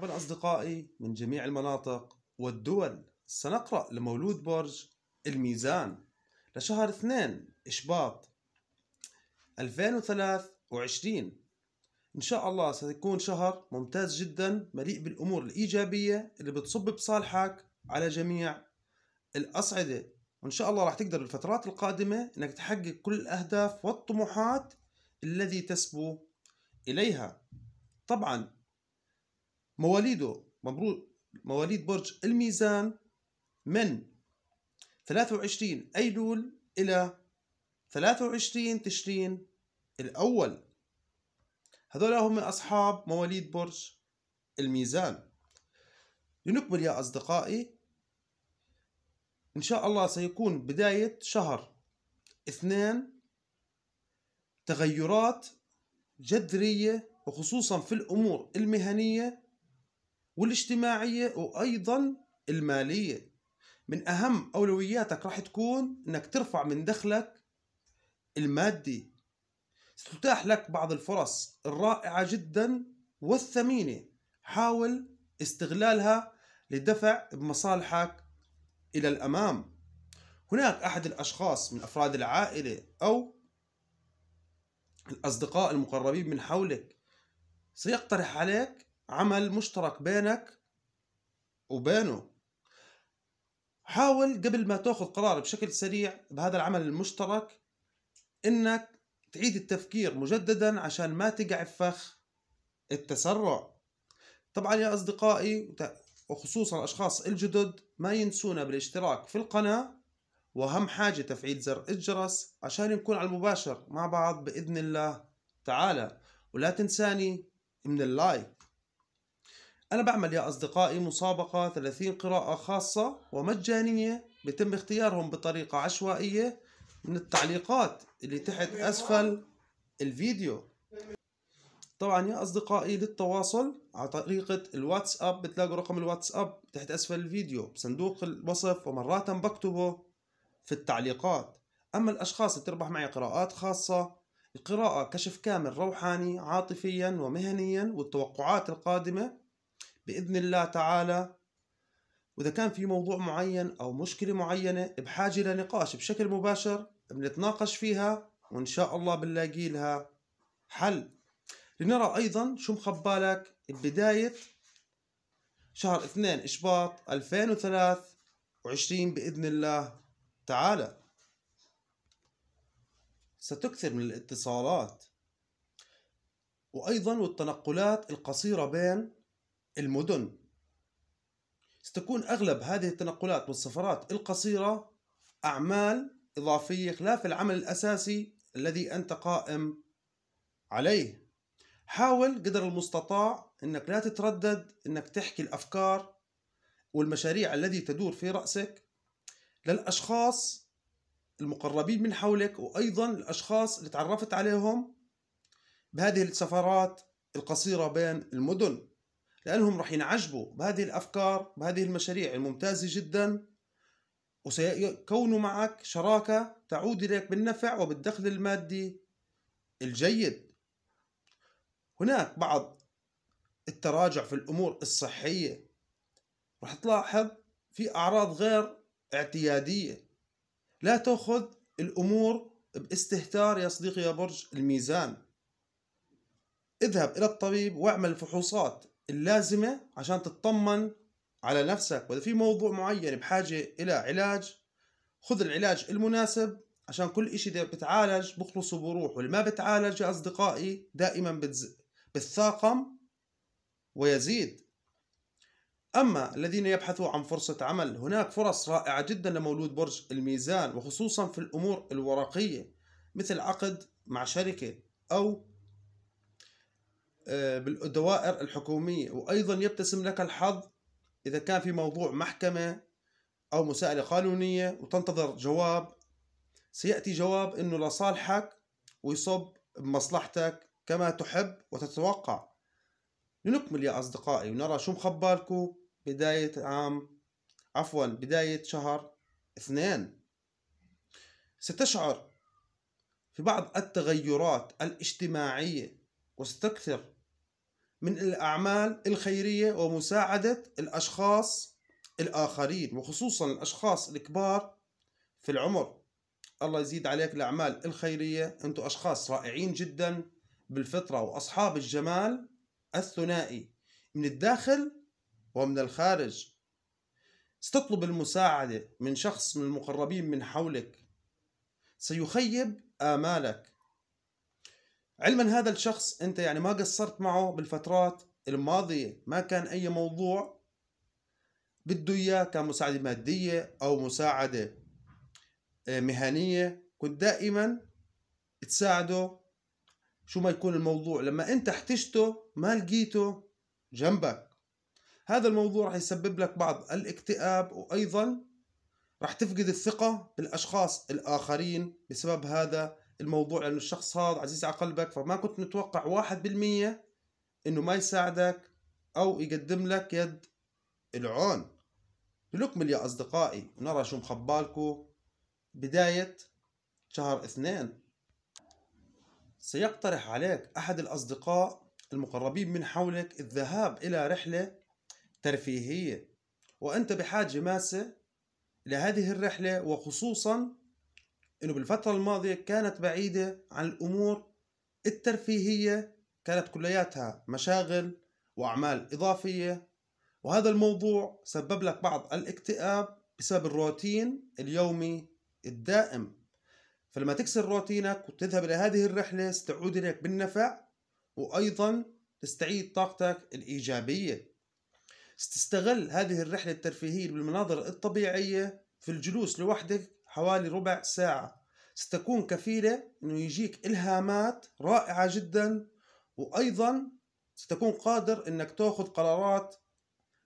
مرحبا أصدقائي من جميع المناطق والدول سنقرأ لمولود برج الميزان لشهر اثنين إشباط 2023 إن شاء الله سيكون شهر ممتاز جدا مليء بالأمور الإيجابية اللي بتصب بصالحك على جميع الأصعدة وإن شاء الله راح تقدر بالفترات القادمة إنك تحقق كل الأهداف والطموحات الذي تسبو إليها طبعا مواليده مواليد برج الميزان من 23 أيلول إلى 23 تشرين الأول هذول هم أصحاب مواليد برج الميزان لنكمل يا أصدقائي إن شاء الله سيكون بداية شهر اثنين تغيرات جذرية وخصوصا في الأمور المهنية والاجتماعية وأيضا المالية من أهم أولوياتك راح تكون أنك ترفع من دخلك المادي ستتاح لك بعض الفرص الرائعة جدا والثمينة حاول استغلالها لدفع بمصالحك إلى الأمام هناك أحد الأشخاص من أفراد العائلة أو الأصدقاء المقربين من حولك سيقترح عليك عمل مشترك بينك وبينه حاول قبل ما تاخذ قرار بشكل سريع بهذا العمل المشترك انك تعيد التفكير مجددا عشان ما تقع في فخ التسرع طبعا يا اصدقائي وخصوصا الاشخاص الجدد ما ينسونا بالاشتراك في القناه واهم حاجه تفعيل زر الجرس عشان نكون على المباشر مع بعض باذن الله تعالى ولا تنساني من اللايك أنا بعمل يا أصدقائي مسابقة 30 قراءة خاصة ومجانية بتم اختيارهم بطريقة عشوائية من التعليقات اللي تحت أسفل الفيديو طبعا يا أصدقائي للتواصل على طريقة الواتساب بتلاقوا رقم الواتساب تحت أسفل الفيديو بصندوق الوصف ومرات بكتبه في التعليقات أما الأشخاص اللي تربح معي قراءات خاصة القراءة كشف كامل روحاني عاطفيا ومهنيا والتوقعات القادمة باذن الله تعالى واذا كان في موضوع معين او مشكله معينه بحاجه لنقاش بشكل مباشر بنتناقش فيها وان شاء الله بنلاقي لها حل لنرى ايضا شو مخبالك بدايه شهر 2 اشباط 2023 باذن الله تعالى ستكثر من الاتصالات وايضا والتنقلات القصيره بين المدن ستكون أغلب هذه التنقلات والسفرات القصيرة أعمال إضافية خلاف العمل الأساسي الذي أنت قائم عليه حاول قدر المستطاع أنك لا تتردد أنك تحكي الأفكار والمشاريع الذي تدور في رأسك للأشخاص المقربين من حولك وأيضا الأشخاص اللي تعرفت عليهم بهذه السفرات القصيرة بين المدن لأنهم راح ينعجبوا بهذه الأفكار بهذه المشاريع الممتازة جدا وسيكونوا معك شراكة تعود إليك بالنفع وبالدخل المادي الجيد هناك بعض التراجع في الأمور الصحية راح تلاحظ في أعراض غير اعتيادية لا تأخذ الأمور باستهتار يا صديقي يا برج الميزان اذهب إلى الطبيب واعمل فحوصات اللازمه عشان تطمن على نفسك واذا في موضوع معين بحاجه الى علاج خذ العلاج المناسب عشان كل إشي ده بتعالج بخلصه بروح واللي ما بتعالج يا أصدقائي دائما بتز... بتثاقم ويزيد أما الذين يبحثوا عن فرصة عمل هناك فرص رائعة جدا لمولود برج الميزان وخصوصا في الأمور الورقية مثل عقد مع شركة أو بالدوائر الحكومية وأيضا يبتسم لك الحظ إذا كان في موضوع محكمة أو مساءلة قانونية وتنتظر جواب سيأتي جواب أنه لصالحك ويصب بمصلحتك كما تحب وتتوقع لنكمل يا أصدقائي ونرى شو مخبالكم بداية عام عفوا بداية شهر اثنين ستشعر في بعض التغيرات الاجتماعية وستكثر من الأعمال الخيرية ومساعدة الأشخاص الآخرين وخصوصا الأشخاص الكبار في العمر الله يزيد عليك الأعمال الخيرية أنتم أشخاص رائعين جدا بالفطرة وأصحاب الجمال الثنائي من الداخل ومن الخارج ستطلب المساعدة من شخص من المقربين من حولك سيخيب آمالك علما هذا الشخص انت يعني ما قصرت معه بالفترات الماضيه ما كان اي موضوع بده اياه كان مساعده ماديه او مساعده آه، مهنيه كنت دائما تساعده شو ما يكون الموضوع لما انت احتجته ما لقيته جنبك هذا الموضوع رح يسبب لك بعض الاكتئاب وايضا رح تفقد الثقه بالاشخاص الاخرين بسبب هذا الموضوع لانه الشخص هذا عزيز على قلبك فما كنت متوقع واحد بالمية انه ما يساعدك او يقدم لك يد العون لنكمل يا اصدقائي ونرى شو مخبالكو بداية شهر اثنين سيقترح عليك احد الاصدقاء المقربين من حولك الذهاب الى رحلة ترفيهية وانت بحاجة ماسة لهذه الرحلة وخصوصا انه بالفتره الماضيه كانت بعيده عن الامور الترفيهيه كانت كلياتها مشاغل واعمال اضافيه وهذا الموضوع سبب لك بعض الاكتئاب بسبب الروتين اليومي الدائم فلما تكسر روتينك وتذهب الى هذه الرحله ستعود اليك بالنفع وايضا تستعيد طاقتك الايجابيه ستستغل هذه الرحله الترفيهيه بالمناظر الطبيعيه في الجلوس لوحدك حوالي ربع ساعة ستكون كفيلة أنه يجيك إلهامات رائعة جدا وأيضا ستكون قادر أنك تأخذ قرارات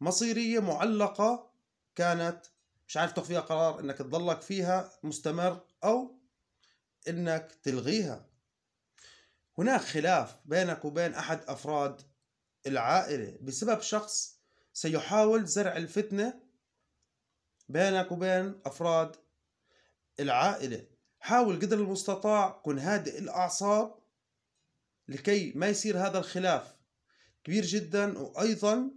مصيرية معلقة كانت مش عارف تاخذ فيها قرار أنك تضلك فيها مستمر أو أنك تلغيها هناك خلاف بينك وبين أحد أفراد العائلة بسبب شخص سيحاول زرع الفتنة بينك وبين أفراد العائلة حاول قدر المستطاع كن هادئ الأعصاب لكي ما يصير هذا الخلاف كبير جدا وأيضا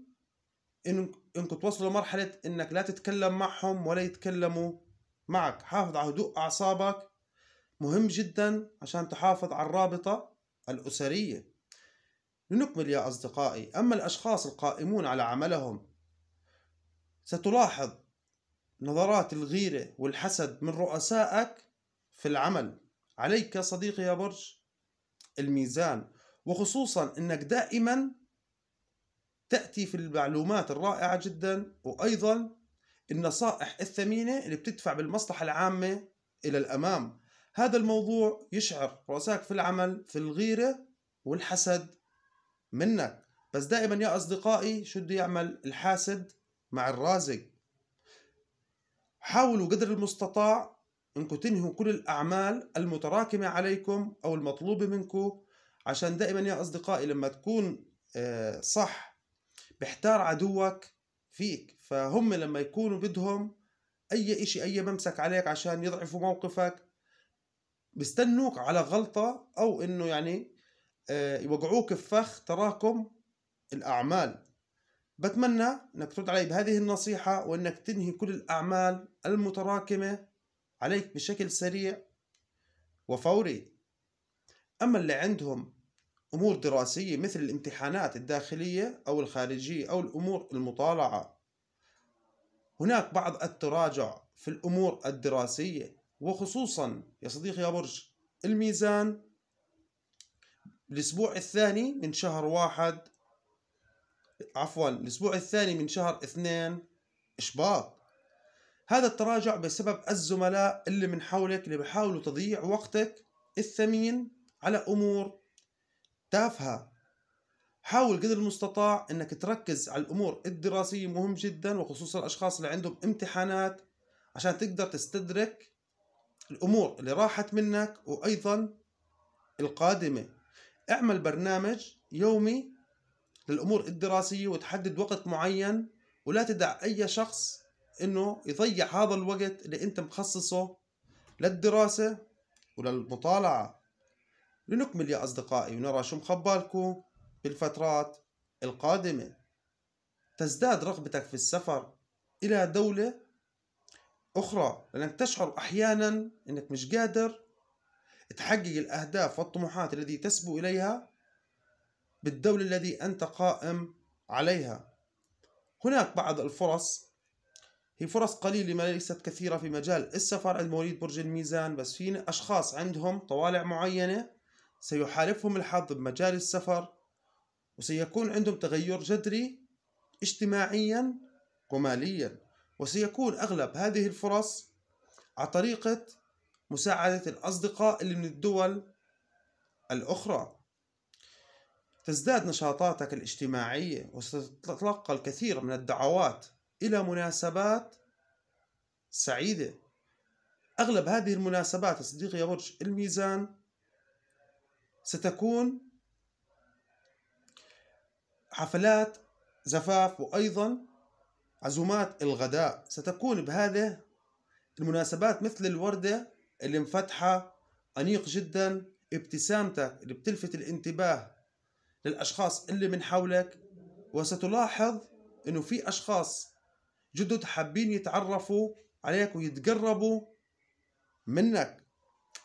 إنكم توصلوا لمرحلة إنك لا تتكلم معهم ولا يتكلموا معك حافظ على هدوء أعصابك مهم جدا عشان تحافظ على الرابطة الأسرية لنكمل يا أصدقائي أما الأشخاص القائمون على عملهم ستلاحظ نظرات الغيرة والحسد من رؤسائك في العمل عليك يا صديقي يا برج الميزان وخصوصا أنك دائما تأتي في المعلومات الرائعة جدا وأيضا النصائح الثمينة اللي بتدفع بالمصلحة العامة إلى الأمام هذا الموضوع يشعر رؤسائك في العمل في الغيرة والحسد منك بس دائما يا أصدقائي شو بده يعمل الحاسد مع الرازق حاولوا قدر المستطاع انكم تنهوا كل الاعمال المتراكمه عليكم او المطلوبه منكم عشان دائما يا اصدقائي لما تكون آه، صح بيحتار عدوك فيك فهم لما يكونوا بدهم اي اشي اي ممسك عليك عشان يضعفوا موقفك بستنوك على غلطة او انه يعني آه، يوقعوك في فخ تراكم الاعمال بتمنى انك ترد علي بهذه النصيحة وانك تنهي كل الاعمال المتراكمة عليك بشكل سريع وفوري اما اللي عندهم امور دراسية مثل الامتحانات الداخلية او الخارجية او الامور المطالعة هناك بعض التراجع في الامور الدراسية وخصوصا يا صديقي يا برج الميزان الاسبوع الثاني من شهر واحد عفوا الأسبوع الثاني من شهر اثنين إشباط هذا التراجع بسبب الزملاء اللي من حولك اللي بيحاولوا تضييع وقتك الثمين على أمور تافهة حاول قدر المستطاع انك تركز على الامور الدراسيه مهم جدا وخصوصا الاشخاص اللي عندهم امتحانات عشان تقدر تستدرك الامور اللي راحت منك وايضا القادمه اعمل برنامج يومي للأمور الدراسية وتحدد وقت معين ولا تدع أي شخص إنه يضيع هذا الوقت اللي أنت مخصصه للدراسة وللمطالعة لنكمل يا أصدقائي ونرى شو مخبالكم بالفترات القادمة تزداد رغبتك في السفر إلى دولة أخرى لأنك تشعر أحيانا أنك مش قادر تحقق الأهداف والطموحات التي تسبو إليها بالدولة الذي أنت قائم عليها هناك بعض الفرص هي فرص قليلة ما ليست كثيرة في مجال السفر عند مواليد برج الميزان بس في أشخاص عندهم طوالع معينة سيحالفهم الحظ بمجال السفر وسيكون عندهم تغير جذري اجتماعيا وماليا وسيكون أغلب هذه الفرص على طريقة مساعدة الأصدقاء اللي من الدول الأخرى تزداد نشاطاتك الاجتماعية وستتلقى الكثير من الدعوات إلى مناسبات سعيدة أغلب هذه المناسبات صديقي يا برج الميزان ستكون حفلات زفاف وأيضا عزومات الغداء ستكون بهذه المناسبات مثل الوردة اللي مفتحة أنيق جدا ابتسامتك اللي بتلفت الانتباه للأشخاص اللي من حولك وستلاحظ أنه في أشخاص جدد حابين يتعرفوا عليك ويتقربوا منك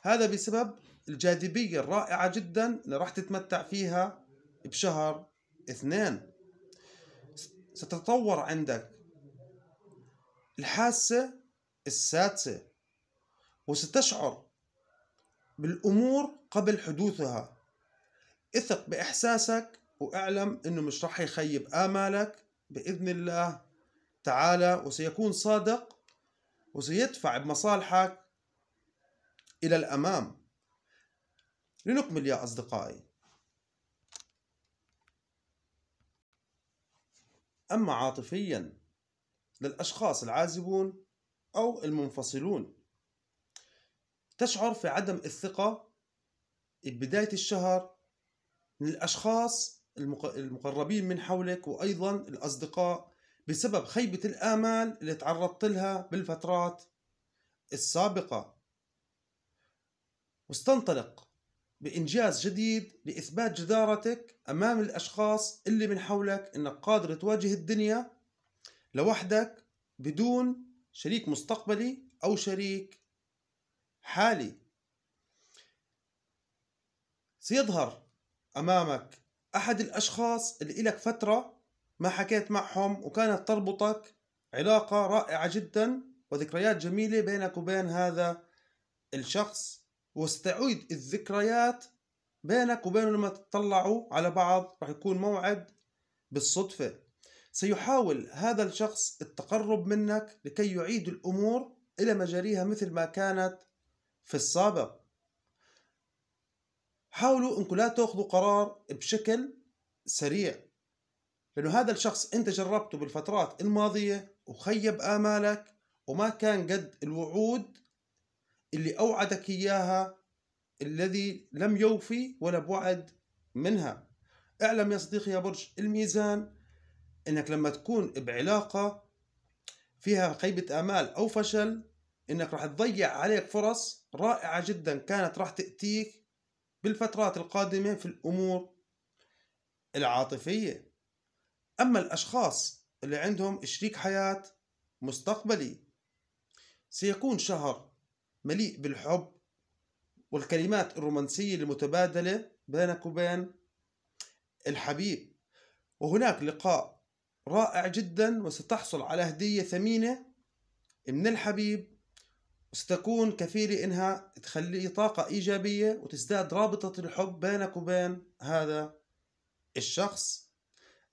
هذا بسبب الجاذبية الرائعة جدا اللي راح تتمتع فيها بشهر اثنين ستتطور عندك الحاسة السادسة وستشعر بالأمور قبل حدوثها اثق بإحساسك واعلم أنه مش راح يخيب آمالك بإذن الله تعالى وسيكون صادق وسيدفع بمصالحك إلى الأمام لنكمل يا أصدقائي أما عاطفيا للأشخاص العازبون أو المنفصلون تشعر في عدم الثقة بداية الشهر من الأشخاص المقربين من حولك وأيضا الأصدقاء بسبب خيبة الآمال اللي تعرضت لها بالفترات السابقة واستنطلق بإنجاز جديد لإثبات جدارتك أمام الأشخاص اللي من حولك أنك قادر تواجه الدنيا لوحدك بدون شريك مستقبلي أو شريك حالي سيظهر امامك احد الاشخاص اللي لك فتره ما حكيت معهم وكانت تربطك علاقه رائعه جدا وذكريات جميله بينك وبين هذا الشخص واستعيد الذكريات بينك وبينه لما تطلعوا على بعض راح يكون موعد بالصدفه سيحاول هذا الشخص التقرب منك لكي يعيد الامور الى مجاريها مثل ما كانت في السابق حاولوا انكم لا تاخذوا قرار بشكل سريع لانه هذا الشخص انت جربته بالفترات الماضيه وخيب امالك وما كان قد الوعود اللي اوعدك اياها الذي لم يوفي ولا بوعد منها اعلم يا صديقي يا برج الميزان انك لما تكون بعلاقه فيها خيبه امال او فشل انك راح تضيع عليك فرص رائعه جدا كانت راح تاتيك بالفترات القادمة في الأمور العاطفية أما الأشخاص اللي عندهم شريك حياة مستقبلي سيكون شهر مليء بالحب والكلمات الرومانسية المتبادلة بينك وبين الحبيب وهناك لقاء رائع جدا وستحصل على هدية ثمينة من الحبيب وستكون كفيلة إنها تخليه طاقة إيجابية وتزداد رابطة الحب بينك وبين هذا الشخص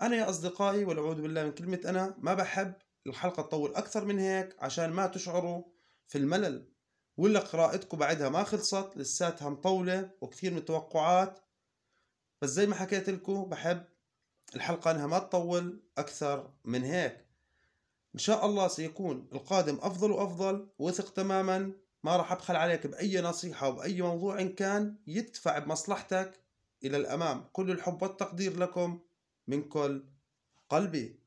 أنا يا أصدقائي والعود بالله من كلمة أنا ما بحب الحلقة تطول أكثر من هيك عشان ما تشعروا في الملل ولا قراءتكم بعدها ما خلصت لساتها مطولة وكثير من التوقعات بس زي ما حكيت لكم بحب الحلقة أنها ما تطول أكثر من هيك إن شاء الله سيكون القادم أفضل وأفضل وثق تماما ما راح أبخل عليك بأي نصيحة وبأي موضوع إن كان يدفع بمصلحتك إلى الأمام كل الحب والتقدير لكم من كل قلبي